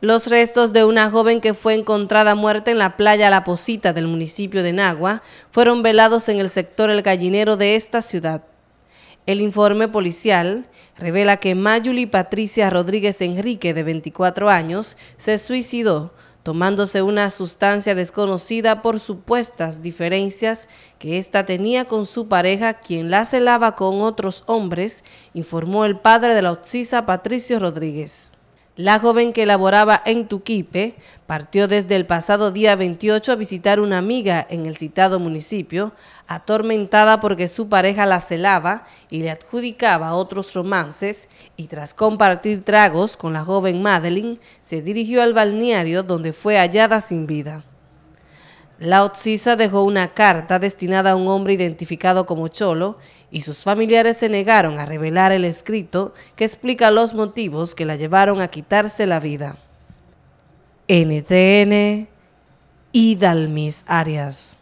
Los restos de una joven que fue encontrada muerta en la playa La Posita del municipio de Nagua fueron velados en el sector El Gallinero de esta ciudad. El informe policial revela que Mayuli Patricia Rodríguez Enrique, de 24 años, se suicidó tomándose una sustancia desconocida por supuestas diferencias que ésta tenía con su pareja, quien la celaba con otros hombres, informó el padre de la Otsisa, Patricio Rodríguez. La joven que laboraba en Tuquipe partió desde el pasado día 28 a visitar una amiga en el citado municipio, atormentada porque su pareja la celaba y le adjudicaba otros romances, y tras compartir tragos con la joven Madeline, se dirigió al balneario donde fue hallada sin vida. La dejó una carta destinada a un hombre identificado como Cholo y sus familiares se negaron a revelar el escrito que explica los motivos que la llevaron a quitarse la vida. NTN y Dalmis Arias.